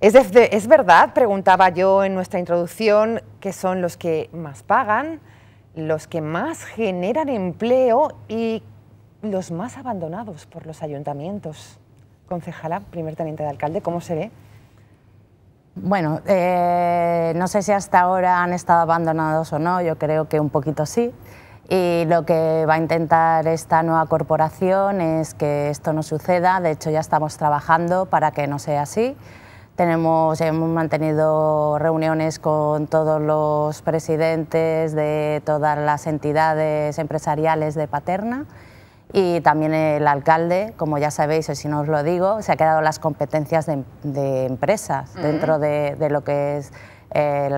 ¿Es, verdad, preguntaba yo en nuestra introducción, que son los que más pagan, los que más generan empleo y los más abandonados por los ayuntamientos? Concejala, primer teniente de alcalde, ¿cómo se ve? Bueno, eh, no sé si hasta ahora han estado abandonados o no, yo creo que un poquito sí. Y lo que va a intentar esta nueva corporación es que esto no suceda, de hecho ya estamos trabajando para que no sea así. Tenemos, hemos mantenido reuniones con todos los presidentes de todas las entidades empresariales de Paterna y también el alcalde, como ya sabéis, o si no os lo digo, se ha quedado las competencias de, empresas dentro de, lo que es eh,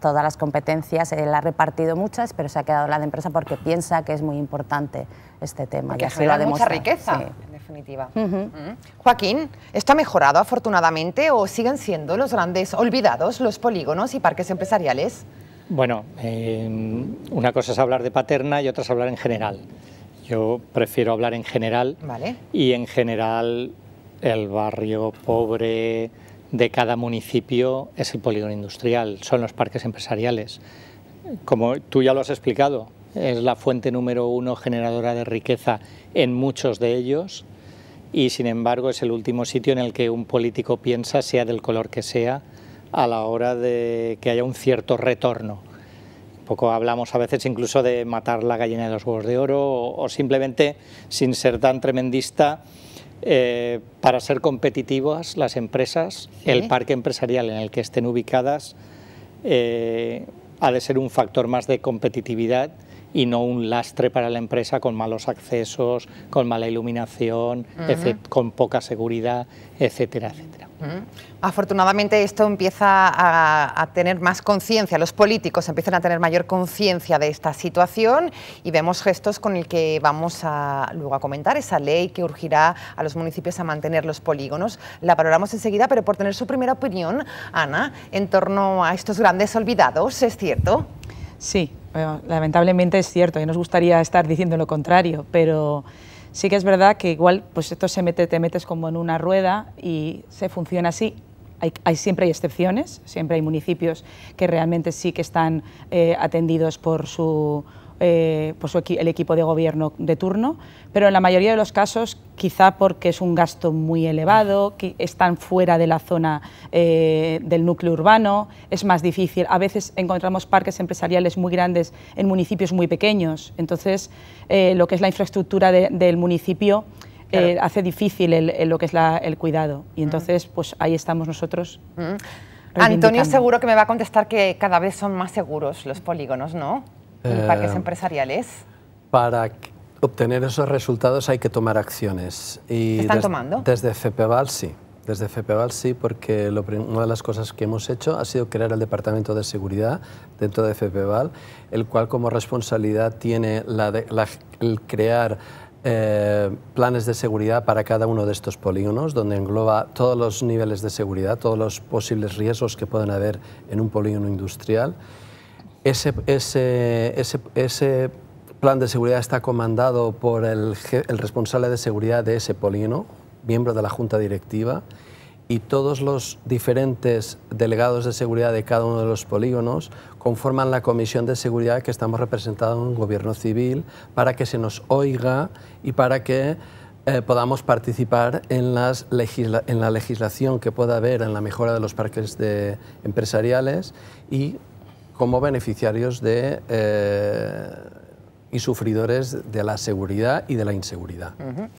todas las competencias. Él ha repartido muchas, pero se ha quedado la de empresa porque piensa que es muy importante este tema. Y ha mucha riqueza definitiva. Mm. Joaquín, ¿esto ha mejorado afortunadamente o siguen siendo los grandes olvidados los polígonos y parques empresariales? Bueno, em, una cosa es hablar de Paterna y otra es hablar en general. Yo prefiero hablar en general vale. y en general el barrio pobre de cada municipio es el polígono industrial, son los parques empresariales. Como tú ya lo has explicado, es la fuente número uno generadora de riqueza en muchos de ellos y sin embargo es el último sitio en el que un político piensa, sea del color que sea, a la hora de que haya un cierto retorno. poco hablamos a veces incluso de matar la gallina de los huevos de oro o, simplemente, sin ser tan tremendista, eh, para ser competitivas las empresas, el parque empresarial en el que estén ubicadas eh, ha de ser un factor más de competitividad y no un lastre para la empresa con malos accesos, con mala iluminación, con poca seguridad, etcétera, etcétera. Afortunadamente esto empieza a, a tener más conciencia, los políticos empiezan a tener mayor conciencia de esta situación y vemos gestos con el que vamos a, luego a comentar esa ley que urgirá a los municipios a mantener los polígonos. La valoramos enseguida, pero por tener su primera opinión, Ana, en torno a estos grandes olvidados, ¿es cierto? Sí, bueno, lamentablemente es cierto, y nos gustaría estar diciendo lo contrario, pero sí que es verdad que igual pues esto se mete, te metes como en una rueda y se funciona así. Hay, siempre hay excepciones, siempre hay municipios que realmente sí que están eh, atendidos por su eh, pues el equipo de gobierno de turno, pero en la mayoría de los casos, quizá porque es un gasto muy elevado, que están fuera de la zona eh, del núcleo urbano, es más difícil. A veces encontramos parques empresariales muy grandes en municipios muy pequeños, entonces eh, lo que es la infraestructura del municipio eh, hace difícil el, lo que es el cuidado. Y entonces, pues ahí estamos nosotros. Antonio seguro que me va a contestar que cada vez son más seguros los polígonos, ¿no? ¿Y eh, empresariales? Para obtener esos resultados hay que tomar acciones. Y ¿Están tomando? Desde FEPEVAL sí. Desde sí, porque una de las cosas que hemos hecho ha sido crear el Departamento de Seguridad dentro de FEPEVAL, el cual como responsabilidad tiene el crear eh, planes de seguridad para cada uno de estos polígonos, donde engloba todos los niveles de seguridad, todos los posibles riesgos que pueden haber en un polígono industrial ese, ese, plan de seguridad está comandado por el, responsable de seguridad de ese polígono, miembro de la junta directiva, y todos los diferentes delegados de seguridad de cada uno de los polígonos conforman la comisión de seguridad que estamos representados en el gobierno civil para que se nos oiga y para que eh, podamos participar en, las en la legislación que pueda haber en la mejora de los parques empresariales y como beneficiarios de, eh, y sufridores de la seguridad y de la inseguridad.